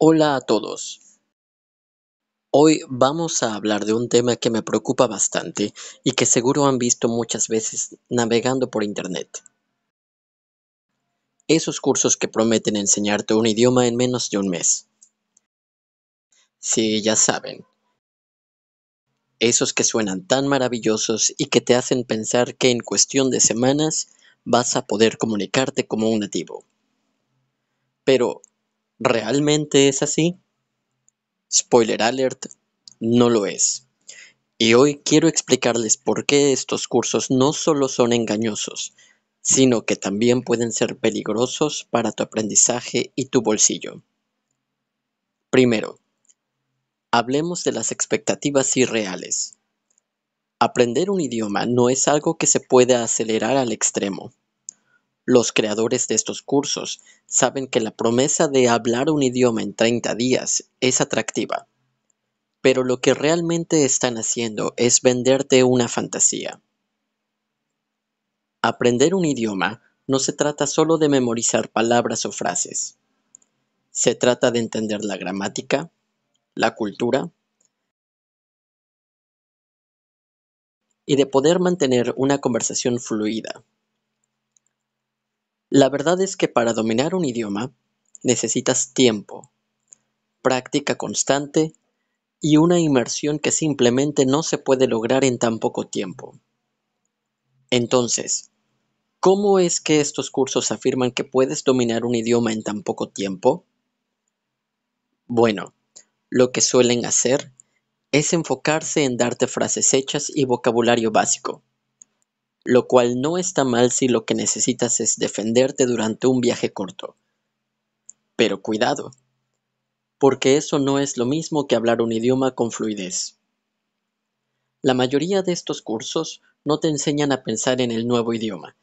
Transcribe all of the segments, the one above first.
Hola a todos. Hoy vamos a hablar de un tema que me preocupa bastante y que seguro han visto muchas veces navegando por Internet. Esos cursos que prometen enseñarte un idioma en menos de un mes. Sí, ya saben. Esos que suenan tan maravillosos y que te hacen pensar que en cuestión de semanas vas a poder comunicarte como un nativo. Pero, ¿Realmente es así? Spoiler alert, no lo es. Y hoy quiero explicarles por qué estos cursos no solo son engañosos, sino que también pueden ser peligrosos para tu aprendizaje y tu bolsillo. Primero, hablemos de las expectativas irreales. Aprender un idioma no es algo que se pueda acelerar al extremo. Los creadores de estos cursos saben que la promesa de hablar un idioma en 30 días es atractiva, pero lo que realmente están haciendo es venderte una fantasía. Aprender un idioma no se trata solo de memorizar palabras o frases. Se trata de entender la gramática, la cultura y de poder mantener una conversación fluida. La verdad es que para dominar un idioma necesitas tiempo, práctica constante y una inmersión que simplemente no se puede lograr en tan poco tiempo. Entonces, ¿cómo es que estos cursos afirman que puedes dominar un idioma en tan poco tiempo? Bueno, lo que suelen hacer es enfocarse en darte frases hechas y vocabulario básico, lo cual no está mal si lo que necesitas es defenderte durante un viaje corto. Pero cuidado, porque eso no es lo mismo que hablar un idioma con fluidez. La mayoría de estos cursos no te enseñan a pensar en el nuevo idioma,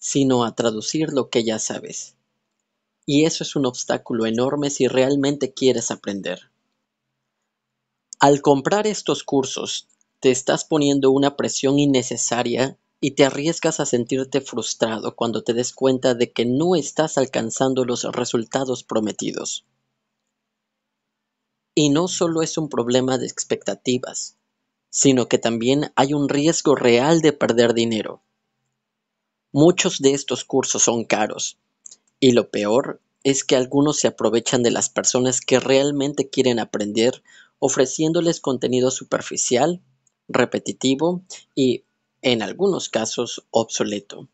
sino a traducir lo que ya sabes. Y eso es un obstáculo enorme si realmente quieres aprender. Al comprar estos cursos, te estás poniendo una presión innecesaria y te arriesgas a sentirte frustrado cuando te des cuenta de que no estás alcanzando los resultados prometidos. Y no solo es un problema de expectativas, sino que también hay un riesgo real de perder dinero. Muchos de estos cursos son caros, y lo peor es que algunos se aprovechan de las personas que realmente quieren aprender ofreciéndoles contenido superficial, repetitivo y en algunos casos obsoleto.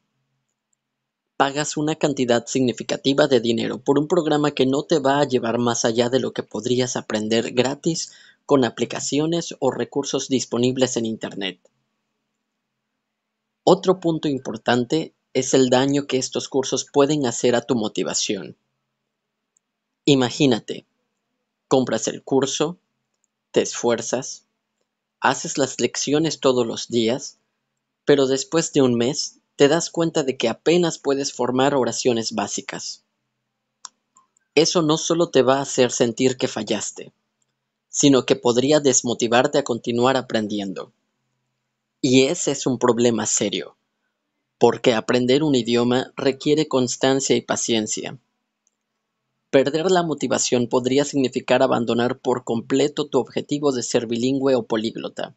Pagas una cantidad significativa de dinero por un programa que no te va a llevar más allá de lo que podrías aprender gratis con aplicaciones o recursos disponibles en Internet. Otro punto importante es el daño que estos cursos pueden hacer a tu motivación. Imagínate, compras el curso, te esfuerzas, haces las lecciones todos los días, pero después de un mes te das cuenta de que apenas puedes formar oraciones básicas. Eso no solo te va a hacer sentir que fallaste, sino que podría desmotivarte a continuar aprendiendo. Y ese es un problema serio, porque aprender un idioma requiere constancia y paciencia. Perder la motivación podría significar abandonar por completo tu objetivo de ser bilingüe o políglota.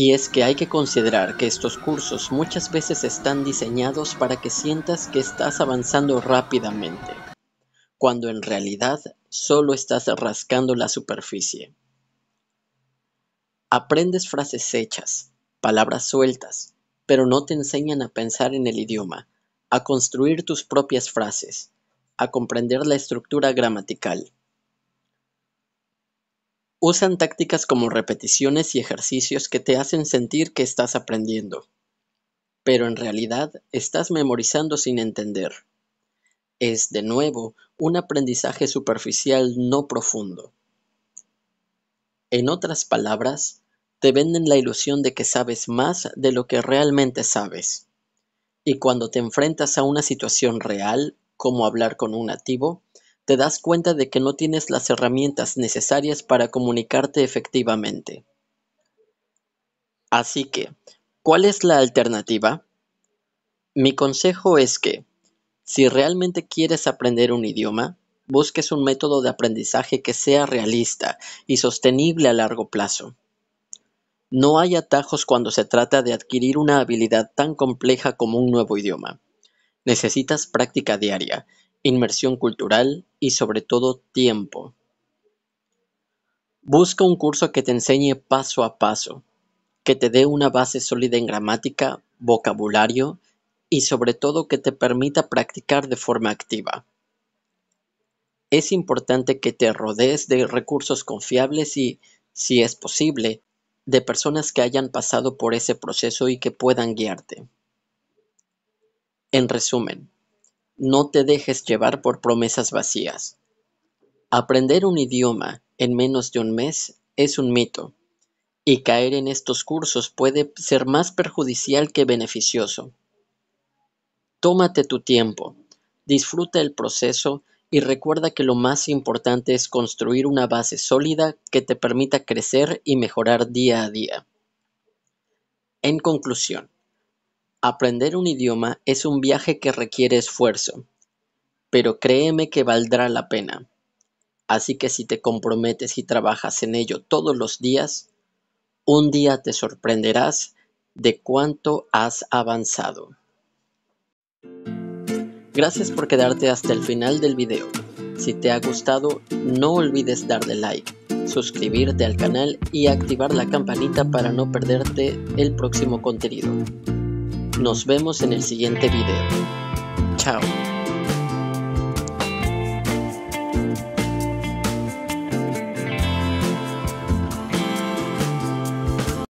Y es que hay que considerar que estos cursos muchas veces están diseñados para que sientas que estás avanzando rápidamente, cuando en realidad solo estás rascando la superficie. Aprendes frases hechas, palabras sueltas, pero no te enseñan a pensar en el idioma, a construir tus propias frases, a comprender la estructura gramatical, Usan tácticas como repeticiones y ejercicios que te hacen sentir que estás aprendiendo, pero en realidad estás memorizando sin entender. Es, de nuevo, un aprendizaje superficial no profundo. En otras palabras, te venden la ilusión de que sabes más de lo que realmente sabes. Y cuando te enfrentas a una situación real, como hablar con un nativo, te das cuenta de que no tienes las herramientas necesarias para comunicarte efectivamente. Así que, ¿cuál es la alternativa? Mi consejo es que, si realmente quieres aprender un idioma, busques un método de aprendizaje que sea realista y sostenible a largo plazo. No hay atajos cuando se trata de adquirir una habilidad tan compleja como un nuevo idioma. Necesitas práctica diaria inmersión cultural y sobre todo tiempo. Busca un curso que te enseñe paso a paso, que te dé una base sólida en gramática, vocabulario y sobre todo que te permita practicar de forma activa. Es importante que te rodees de recursos confiables y, si es posible, de personas que hayan pasado por ese proceso y que puedan guiarte. En resumen, no te dejes llevar por promesas vacías. Aprender un idioma en menos de un mes es un mito, y caer en estos cursos puede ser más perjudicial que beneficioso. Tómate tu tiempo, disfruta el proceso y recuerda que lo más importante es construir una base sólida que te permita crecer y mejorar día a día. En conclusión, Aprender un idioma es un viaje que requiere esfuerzo, pero créeme que valdrá la pena. Así que si te comprometes y trabajas en ello todos los días, un día te sorprenderás de cuánto has avanzado. Gracias por quedarte hasta el final del video. Si te ha gustado, no olvides darle like, suscribirte al canal y activar la campanita para no perderte el próximo contenido. Nos vemos en el siguiente video. Chao.